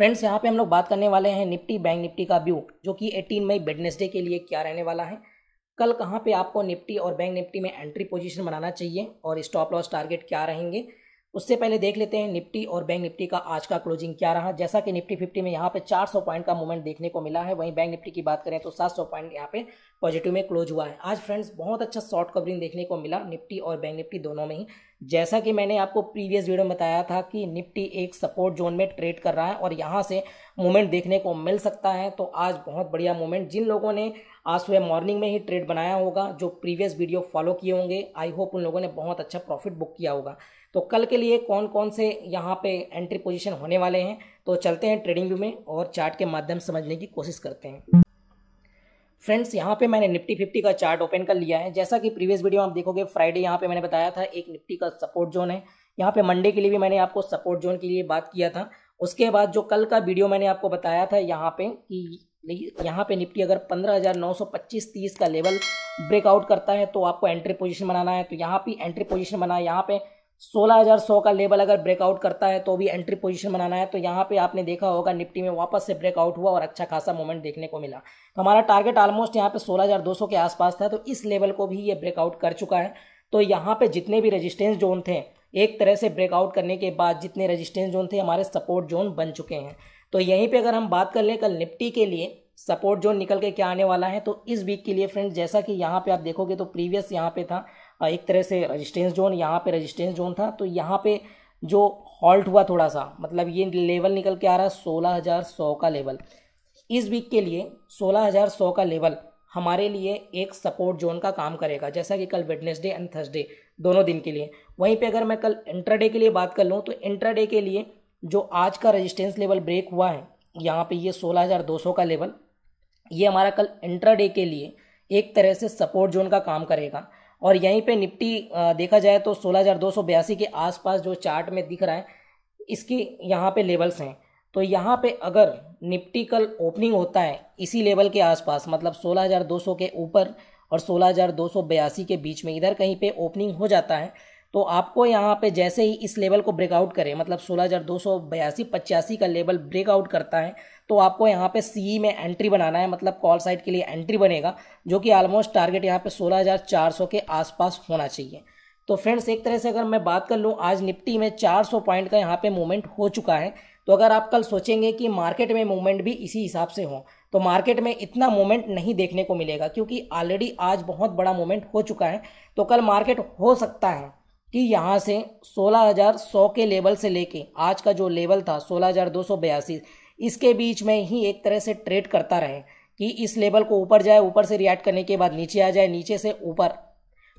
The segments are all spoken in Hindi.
फ्रेंड्स यहाँ पे हम लोग बात करने वाले हैं निफ्टी बैंक निफ्टी का व्यू जो कि 18 मई बेडनेसडे के लिए क्या रहने वाला है कल कहाँ पे आपको निफ्टी और बैंक निफ्टी में एंट्री पोजीशन बनाना चाहिए और स्टॉप लॉस टारगेट क्या रहेंगे उससे पहले देख लेते हैं निफ्टी और बैंक निफ्टी का आज का क्लोजिंग क्या रहा जैसा कि निफ्टी फिफ्टी में यहाँ पे 400 पॉइंट का मूवमेंट देखने को मिला है वहीं बैंक निफ्टी की बात करें तो 700 पॉइंट यहाँ पे पॉजिटिव में क्लोज हुआ है आज फ्रेंड्स बहुत अच्छा शॉर्ट कवरिंग देखने को मिला निफ्टी और बैंक निफ्टी दोनों में ही जैसा कि मैंने आपको प्रीवियस वीडियो में बताया था कि निफ्टी एक सपोर्ट जोन में ट्रेड कर रहा है और यहाँ से मूवमेंट देखने को मिल सकता है तो आज बहुत बढ़िया मूवमेंट जिन लोगों ने आज सुबह मॉर्निंग में ही ट्रेड बनाया होगा जो प्रीवियस वीडियो फॉलो किए होंगे आई होप उन लोगों ने बहुत अच्छा प्रॉफिट बुक किया होगा तो कल के लिए कौन कौन से यहाँ पे एंट्री पोजीशन होने वाले हैं तो चलते हैं ट्रेडिंग व्यू में और चार्ट के माध्यम समझने की कोशिश करते हैं फ्रेंड्स यहाँ पे मैंने निफ्टी फिफ्टी का चार्ट ओपन कर लिया है जैसा कि प्रीवियस वीडियो आप देखोगे फ्राइडे यहाँ पे मैंने बताया था एक निफ्टी का सपोर्ट जोन है यहाँ पे मंडे के लिए भी मैंने आपको सपोर्ट जोन के लिए बात किया था उसके बाद जो कल का वीडियो मैंने आपको बताया था यहाँ पे कि यहाँ पे निफ्टी अगर 15,925 30 का लेवल ब्रेकआउट करता है तो आपको एंट्री पोजीशन बनाना है तो यहाँ पे एंट्री पोजीशन बना यहाँ पे सोलह हज़ार सौ का लेवल अगर ब्रेकआउट करता है तो भी एंट्री पोजीशन बनाना है तो यहाँ पे आपने देखा होगा निफ्टी में वापस से ब्रेकआउट हुआ और अच्छा खासा मोमेंट देखने को मिला तो हमारा टारगेट ऑलमोस्ट यहाँ पे 16,200 के आसपास था तो इस लेवल को भी ये ब्रेकआउट कर चुका है तो यहाँ पे जितने भी रजिस्टेंस जोन थे एक तरह से ब्रेकआउट करने के बाद जितने रजिस्टेंस जोन थे हमारे सपोर्ट जोन बन चुके हैं तो यहीं पर अगर हम बात कर लें कल निफ्टी के लिए सपोर्ट जोन निकल के क्या आने वाला है तो इस वीक के लिए फ्रेंड्स जैसा कि यहाँ पर आप देखोगे तो प्रीवियस यहाँ पर था हाँ, एक तरह से रजिस्टेंस जोन यहाँ पे रजिस्टेंस जोन था तो यहाँ पे जो हॉल्ट हुआ थोड़ा सा मतलब ये लेवल निकल के आ रहा है सोलह हज़ार सौ का लेवल इस वीक के लिए सोलह हज़ार सौ का लेवल हमारे लिए एक सपोर्ट जोन का काम करेगा जैसा कि कल वेडनेसडे एंड थर्सडे दोनों दिन के लिए वहीं पे अगर मैं कल इंट्राडे के लिए बात कर लूँ तो इंट्राडे के लिए जो आज का रजिस्टेंस लेवल ब्रेक हुआ है यहाँ पर ये सोलह का लेवल ये हमारा कल इंट्राडे के लिए एक तरह से सपोर्ट जोन का काम करेगा और यहीं पे निफ्टी देखा जाए तो सोलह के आसपास जो चार्ट में दिख रहा है इसकी यहाँ पे लेवल्स हैं तो यहाँ पे अगर निफ्टी कल ओपनिंग होता है इसी लेवल के आसपास मतलब 16,200 के ऊपर और सोलह के बीच में इधर कहीं पे ओपनिंग हो जाता है तो आपको यहाँ पे जैसे ही इस लेवल को ब्रेकआउट करें मतलब सोलह हज़ार दो सौ बयासी पचासी का लेवल ब्रेकआउट करता है तो आपको यहाँ पे सी में एंट्री बनाना है मतलब कॉल साइट के लिए एंट्री बनेगा जो कि ऑलमोस्ट टारगेट यहाँ पे 16,400 के आसपास होना चाहिए तो फ्रेंड्स एक तरह से अगर मैं बात कर लूँ आज निफ्टी में 400 पॉइंट का यहाँ पे मूवमेंट हो चुका है तो अगर आप कल सोचेंगे कि मार्केट में मूवमेंट भी इसी हिसाब से हो तो मार्केट में इतना मूवमेंट नहीं देखने को मिलेगा क्योंकि ऑलरेडी आज बहुत बड़ा मूवमेंट हो चुका है तो कल मार्केट हो सकता है कि यहाँ से 16,100 के लेवल से लेके आज का जो लेवल था सोलह इसके बीच में ही एक तरह से ट्रेड करता रहे कि इस लेवल को ऊपर जाए ऊपर से रिएक्ट करने के बाद नीचे आ जाए नीचे से ऊपर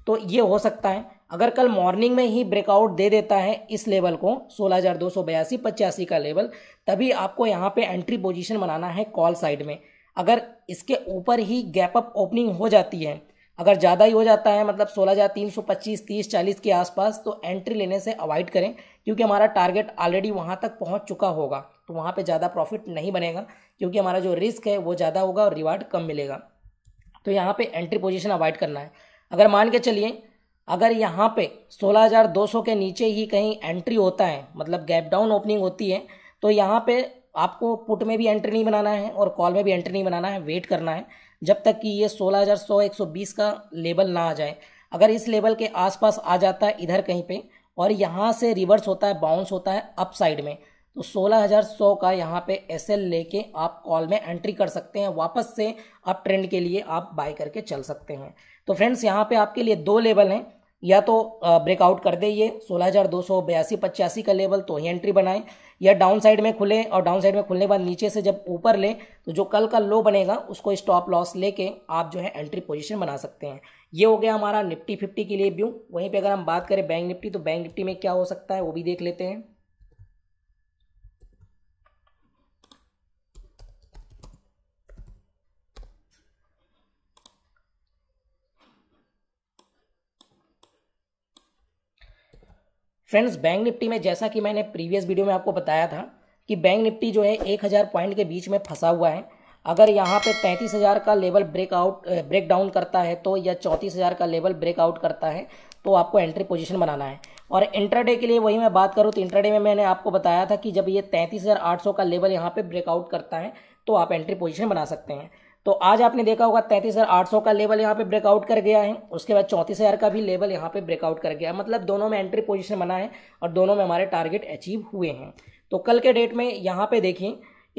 तो ये हो सकता है अगर कल मॉर्निंग में ही ब्रेकआउट दे देता है इस लेवल को सोलह हज़ार दो सौ बयासी पचासी का लेवल तभी आपको यहाँ पे एंट्री पोजीशन बनाना है कॉल साइड में अगर इसके ऊपर ही गैप अप ओपनिंग हो जाती है अगर ज़्यादा ही हो जाता है मतलब सोलह हज़ार तीन सौ पच्चीस तीस चालीस के आसपास तो एंट्री लेने से अवॉइड करें क्योंकि हमारा टारगेट ऑलरेडी वहाँ तक पहुँच चुका होगा तो वहाँ पे ज़्यादा प्रॉफिट नहीं बनेगा क्योंकि हमारा जो रिस्क है वो ज़्यादा होगा और रिवार्ड कम मिलेगा तो यहाँ पर एंट्री पोजिशन अवॉइड करना है अगर मान के चलिए अगर यहाँ पे 16,200 के नीचे ही कहीं एंट्री होता है मतलब गैप डाउन ओपनिंग होती है तो यहाँ पे आपको पुट में भी एंट्री नहीं बनाना है और कॉल में भी एंट्री नहीं बनाना है वेट करना है जब तक कि ये 16100 120 का लेवल ना आ जाए अगर इस लेवल के आसपास आ जाता है इधर कहीं पे और यहाँ से रिवर्स होता है बाउंस होता है अप साइड में तो 16100 का यहाँ पे एस एल लेके आप कॉल में एंट्री कर सकते हैं वापस से अप ट्रेंड के लिए आप बाय करके चल सकते हैं तो फ्रेंड्स यहाँ पे आपके लिए दो लेवल हैं या तो ब्रेकआउट कर दे ये सोलह हज़ार दो सौ बयासी पचासी का लेवल तो ही एंट्री बनाएं या डाउन साइड में खुले और डाउन साइड में खुलने के बाद नीचे से जब ऊपर लें तो जो कल का लो बनेगा उसको स्टॉप लॉस लेके आप जो है एंट्री पोजीशन बना सकते हैं ये हो गया हमारा निफ्टी फिफ्टी के लिए व्यू वहीं पे अगर हम बात करें बैंक निफ्टी तो बैंक निफ्टी में क्या हो सकता है वो भी देख लेते हैं फ्रेंड्स बैंक निफ्टी में जैसा कि मैंने प्रीवियस वीडियो में आपको बताया था कि बैंक निफ्टी जो है एक हज़ार पॉइंट के बीच में फंसा हुआ है अगर यहाँ पे तैंतीस हज़ार का लेवल ब्रेकआउट ब्रेक डाउन करता है तो या चौंतीस हज़ार का लेवल ब्रेकआउट करता है तो आपको एंट्री पोजीशन बनाना है और इंटरडे के लिए वही मैं बात करूँ तो इंटरडे में मैंने आपको बताया था कि जब ये तैंतीस हज़ार आठ सौ का लेवल यहाँ पर ब्रेकआउट करता है तो आप एंट्री पोजिशन बना सकते हैं तो आज आपने देखा होगा तैंतीस हज़ार आठ सौ का लेवल यहाँ पे ब्रेकआउट कर गया है उसके बाद चौंतीस हज़ार का भी लेवल यहाँ पे ब्रेकआउट कर गया मतलब दोनों में एंट्री पोजीशन बना है और दोनों में हमारे टारगेट अचीव हुए हैं तो कल के डेट में यहाँ पे देखें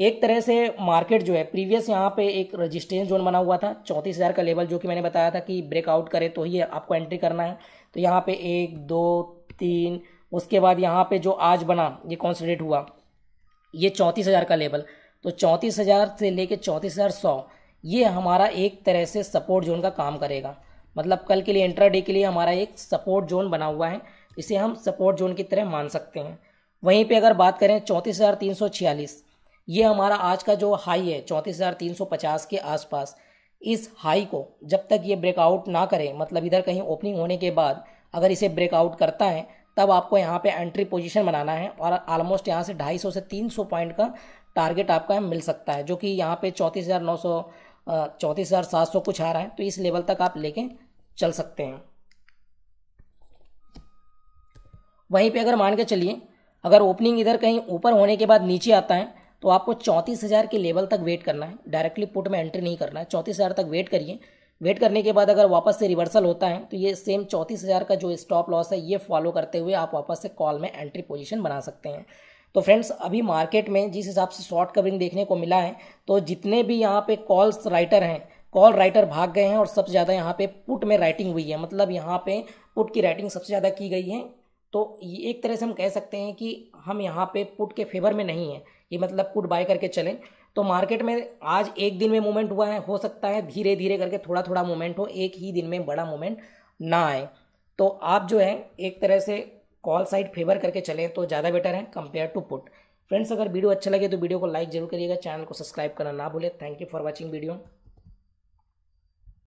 एक तरह से मार्केट जो है प्रीवियस यहाँ पे एक रजिस्ट्रेंस जोन बना हुआ था चौंतीस हज़ार का लेवल जो कि मैंने बताया था कि ब्रेकआउट करे तो ही आपको एंट्री करना है तो यहाँ पे एक दो तीन उसके बाद यहाँ पे जो आज बना ये कौन सा डेट हुआ ये चौंतीस हज़ार का लेवल तो चौंतीस हज़ार से लेके चौंतीस हज़ार सौ ये हमारा एक तरह से सपोर्ट जोन का काम करेगा मतलब कल के लिए इंट्राडे के लिए हमारा एक सपोर्ट जोन बना हुआ है इसे हम सपोर्ट जोन की तरह मान सकते हैं वहीं पे अगर बात करें चौंतीस हज़ार तीन सौ छियालीस ये हमारा आज का जो हाई है चौंतीस हज़ार तीन सौ पचास के आसपास इस हाई को जब तक ये ब्रेकआउट ना करे मतलब इधर कहीं ओपनिंग होने के बाद अगर इसे ब्रेकआउट करता है तब आपको यहाँ पे एंट्री पोजीशन बनाना है और आलमोस्ट यहाँ से 250 से 300 पॉइंट का टारगेट आपका मिल सकता है जो कि यहाँ पे चौंतीस हज़ार नौ सौ चौंतीस हज़ार सात सौ कुछ आ रहा है तो इस लेवल तक आप लेके चल सकते हैं वहीं पे अगर मान के चलिए अगर ओपनिंग इधर कहीं ऊपर होने के बाद नीचे आता है तो आपको चौंतीस हज़ार के लेवल तक वेट करना है डायरेक्टली पुट में एंट्री नहीं करना है चौंतीस हज़ार तक वेट करिए वेट करने के बाद अगर वापस से रिवर्सल होता है तो ये सेम चौंतीस हज़ार का जो स्टॉप लॉस है ये फॉलो करते हुए आप वापस से कॉल में एंट्री पोजीशन बना सकते हैं तो फ्रेंड्स अभी मार्केट में जिस हिसाब से शॉर्ट कवरिंग देखने को मिला है तो जितने भी यहाँ पे कॉल्स राइटर हैं कॉल राइटर भाग गए हैं और सबसे ज़्यादा यहाँ पे पुट में राइटिंग हुई है मतलब यहाँ पे पुट की राइटिंग सबसे ज़्यादा की गई है तो ये एक तरह से हम कह सकते हैं कि हम यहाँ पे पुट के फेवर में नहीं है ये मतलब पुट बाय करके चलें तो मार्केट में आज एक दिन में मूवमेंट हुआ है हो सकता है धीरे धीरे करके थोड़ा थोड़ा मूवमेंट हो एक ही दिन में बड़ा मूवमेंट ना आए तो आप जो है एक तरह से कॉल साइड फेवर करके चलें तो ज़्यादा बेटर है कंपेयर टू पुट फ्रेंड्स अगर वीडियो अच्छा लगे तो वीडियो को लाइक जरूर करिएगा चैनल को सब्सक्राइब करना ना भूलें thank you for watching video